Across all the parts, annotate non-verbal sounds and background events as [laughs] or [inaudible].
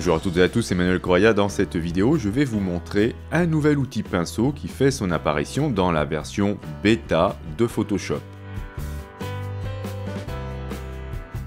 Bonjour à toutes et à tous, Emmanuel Correa. Dans cette vidéo, je vais vous montrer un nouvel outil pinceau qui fait son apparition dans la version bêta de Photoshop.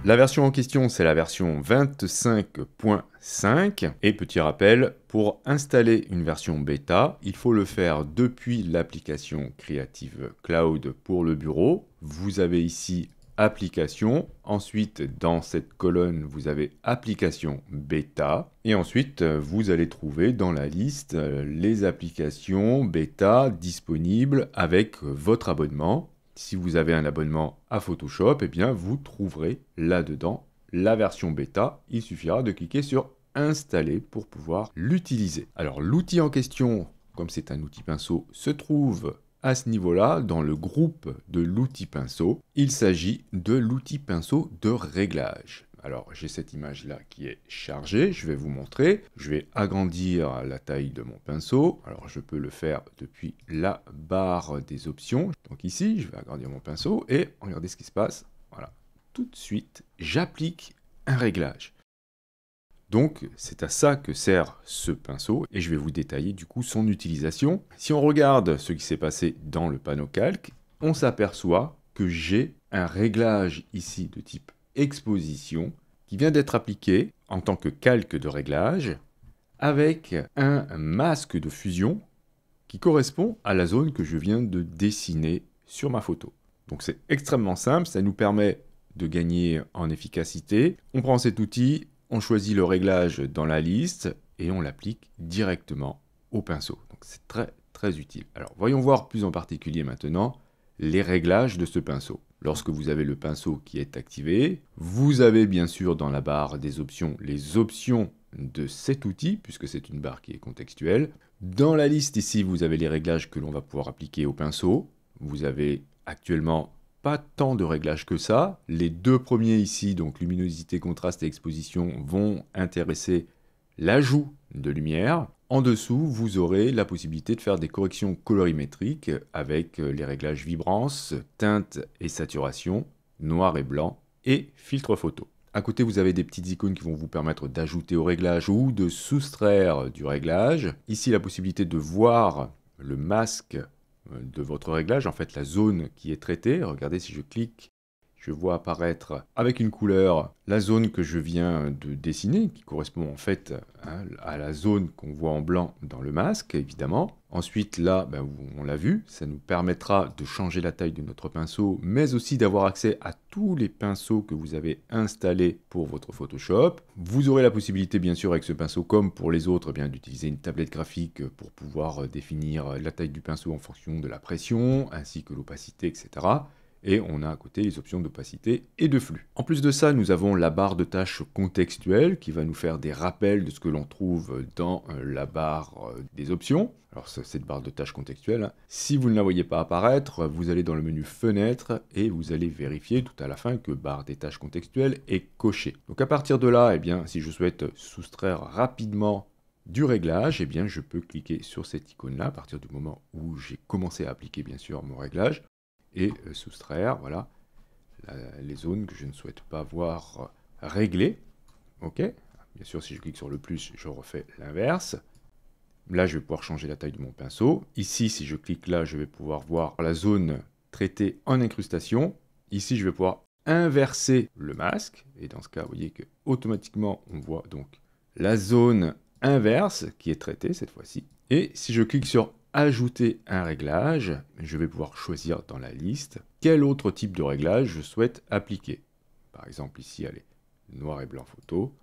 La version en question, c'est la version 25.5. Et petit rappel, pour installer une version bêta, il faut le faire depuis l'application Creative Cloud pour le bureau. Vous avez ici application. Ensuite, dans cette colonne, vous avez application bêta. Et ensuite, vous allez trouver dans la liste euh, les applications bêta disponibles avec votre abonnement. Si vous avez un abonnement à Photoshop, et eh bien, vous trouverez là-dedans la version bêta. Il suffira de cliquer sur installer pour pouvoir l'utiliser. Alors l'outil en question, comme c'est un outil pinceau, se trouve à ce niveau-là, dans le groupe de l'outil pinceau, il s'agit de l'outil pinceau de réglage. Alors j'ai cette image là qui est chargée, je vais vous montrer. Je vais agrandir la taille de mon pinceau. Alors je peux le faire depuis la barre des options. Donc ici, je vais agrandir mon pinceau et regardez ce qui se passe. Voilà, tout de suite, j'applique un réglage. Donc c'est à ça que sert ce pinceau et je vais vous détailler du coup son utilisation. Si on regarde ce qui s'est passé dans le panneau calque, on s'aperçoit que j'ai un réglage ici de type exposition qui vient d'être appliqué en tant que calque de réglage avec un masque de fusion qui correspond à la zone que je viens de dessiner sur ma photo. Donc c'est extrêmement simple, ça nous permet de gagner en efficacité. On prend cet outil, on choisit le réglage dans la liste et on l'applique directement au pinceau. Donc c'est très très utile. Alors voyons voir plus en particulier maintenant les réglages de ce pinceau. Lorsque vous avez le pinceau qui est activé, vous avez bien sûr dans la barre des options les options de cet outil, puisque c'est une barre qui est contextuelle. Dans la liste ici, vous avez les réglages que l'on va pouvoir appliquer au pinceau. Vous avez actuellement pas tant de réglages que ça. Les deux premiers ici, donc luminosité, contraste et exposition, vont intéresser l'ajout de lumière. En dessous, vous aurez la possibilité de faire des corrections colorimétriques avec euh, les réglages vibrance, teinte et saturation, noir et blanc et filtre photo. À côté, vous avez des petites icônes qui vont vous permettre d'ajouter au réglage ou de soustraire du réglage. Ici, la possibilité de voir le masque euh, de votre réglage, en fait la zone qui est traitée. Regardez si je clique je vois apparaître avec une couleur la zone que je viens de dessiner, qui correspond en fait hein, à la zone qu'on voit en blanc dans le masque, évidemment. Ensuite, là, ben, on l'a vu, ça nous permettra de changer la taille de notre pinceau, mais aussi d'avoir accès à tous les pinceaux que vous avez installés pour votre Photoshop. Vous aurez la possibilité, bien sûr, avec ce pinceau, comme pour les autres, eh bien d'utiliser une tablette graphique pour pouvoir définir la taille du pinceau en fonction de la pression, ainsi que l'opacité, etc et on a à côté les options d'opacité et de flux. En plus de ça, nous avons la barre de tâches contextuelle qui va nous faire des rappels de ce que l'on trouve dans euh, la barre euh, des options. Alors cette barre de tâches contextuelle, hein, si vous ne la voyez pas apparaître, vous allez dans le menu fenêtre et vous allez vérifier tout à la fin que barre des tâches contextuelles est cochée. Donc à partir de là, eh bien, si je souhaite soustraire rapidement du réglage, eh bien, je peux cliquer sur cette icône-là à partir du moment où j'ai commencé à appliquer bien sûr mon réglage et euh, soustraire voilà, les zones que je ne souhaite pas voir euh, réglées. OK Bien sûr, si je clique sur le plus, je refais l'inverse. Là, je vais pouvoir changer la taille de mon pinceau. Ici, si je clique là, je vais pouvoir voir la zone traitée en incrustation. Ici, je vais pouvoir inverser le masque. Et dans ce cas, vous voyez que automatiquement, on voit donc la zone inverse qui est traitée cette fois-ci. Et si je clique sur ajouter un réglage, je vais pouvoir choisir dans la liste quel autre type de réglage je souhaite appliquer. Par exemple ici, allez, noir et blanc photo,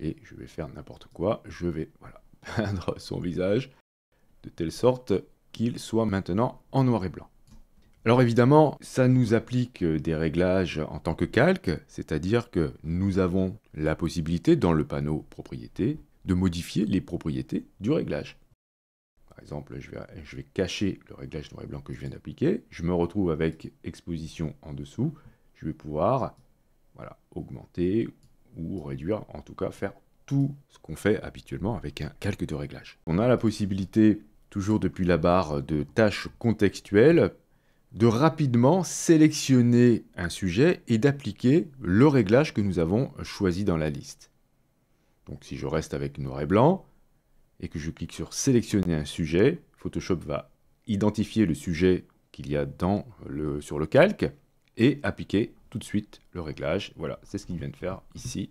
et je vais faire n'importe quoi, je vais voilà, [laughs] peindre son visage de telle sorte qu'il soit maintenant en noir et blanc. Alors évidemment, ça nous applique euh, des réglages en tant que calque, c'est-à-dire que nous avons la possibilité dans le panneau propriétés de modifier les propriétés du réglage exemple, je vais, je vais cacher le réglage noir et blanc que je viens d'appliquer. Je me retrouve avec exposition en dessous. Je vais pouvoir voilà, augmenter ou réduire, en tout cas faire tout ce qu'on fait habituellement avec un calque de réglage. On a la possibilité, toujours depuis la barre de tâches contextuelles, de rapidement sélectionner un sujet et d'appliquer le réglage que nous avons choisi dans la liste. Donc si je reste avec noir et blanc, et que je clique sur sélectionner un sujet, Photoshop va identifier le sujet qu'il y a dans le, sur le calque et appliquer tout de suite le réglage. Voilà, c'est ce qu'il vient de faire ici.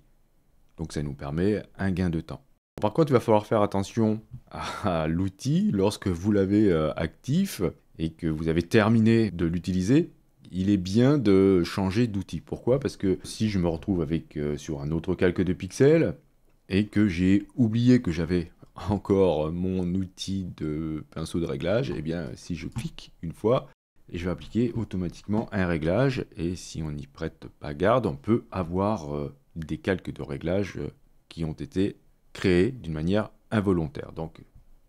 Donc ça nous permet un gain de temps. Par contre, il va falloir faire attention à l'outil lorsque vous l'avez euh, actif et que vous avez terminé de l'utiliser. Il est bien de changer d'outil. Pourquoi Parce que si je me retrouve avec euh, sur un autre calque de pixels et que j'ai oublié que j'avais encore mon outil de pinceau de réglage, et eh bien si je clique une fois, je vais appliquer automatiquement un réglage, et si on n'y prête pas garde, on peut avoir euh, des calques de réglage euh, qui ont été créés d'une manière involontaire. Donc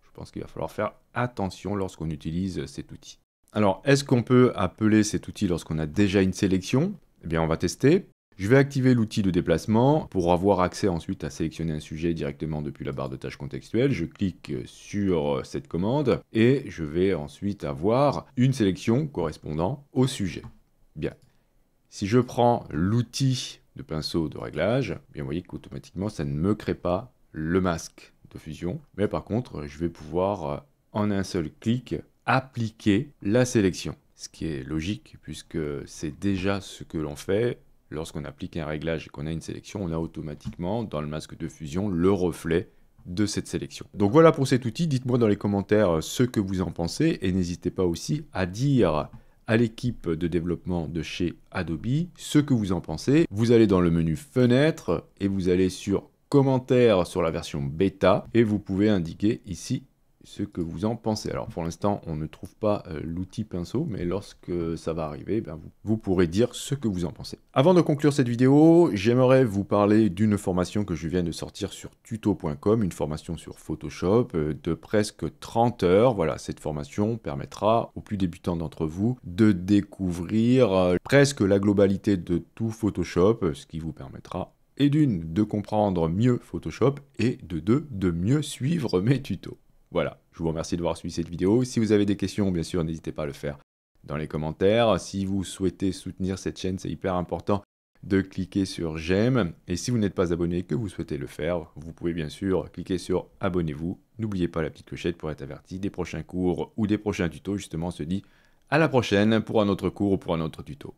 je pense qu'il va falloir faire attention lorsqu'on utilise cet outil. Alors, est-ce qu'on peut appeler cet outil lorsqu'on a déjà une sélection Eh bien, on va tester. Je vais activer l'outil de déplacement pour avoir accès ensuite à sélectionner un sujet directement depuis la barre de tâches contextuelles. Je clique sur euh, cette commande et je vais ensuite avoir une sélection correspondant au sujet. Bien. Si je prends l'outil de pinceau de réglage, bien vous voyez qu'automatiquement ça ne me crée pas le masque de fusion. Mais par contre, je vais pouvoir euh, en un seul clic appliquer la sélection. Ce qui est logique puisque c'est déjà ce que l'on fait Lorsqu'on applique un réglage et qu'on a une sélection, on a automatiquement dans le masque de fusion le reflet de cette sélection. Donc voilà pour cet outil, dites-moi dans les commentaires euh, ce que vous en pensez et n'hésitez pas aussi à dire à l'équipe de développement de chez Adobe ce que vous en pensez. Vous allez dans le menu fenêtre et vous allez sur commentaires sur la version bêta et vous pouvez indiquer ici ce que vous en pensez. Alors pour l'instant, on ne trouve pas euh, l'outil pinceau, mais lorsque ça va arriver, ben, vous, pourrez dire ce que vous en pensez. Avant de conclure cette vidéo, j'aimerais vous parler d'une formation que je viens de sortir sur tuto.com, une formation sur Photoshop euh, de presque 30 heures. Voilà, cette formation permettra aux plus débutants d'entre vous de découvrir euh, presque la globalité de tout Photoshop, ce qui vous permettra et d'une, de comprendre mieux Photoshop, et de deux, de mieux suivre mes tutos. Voilà, je vous remercie d'avoir suivi cette vidéo. Si vous avez des questions, bien sûr, n'hésitez pas à le faire dans les commentaires. Si vous souhaitez soutenir cette chaîne, c'est hyper important de cliquer sur j'aime. Et si vous n'êtes pas abonné que vous souhaitez le faire, vous pouvez bien sûr cliquer sur abonnez-vous. N'oubliez pas la petite clochette pour être averti des prochains cours ou des prochains tutos. Justement, on se dit à la prochaine pour un autre cours ou pour un autre tuto.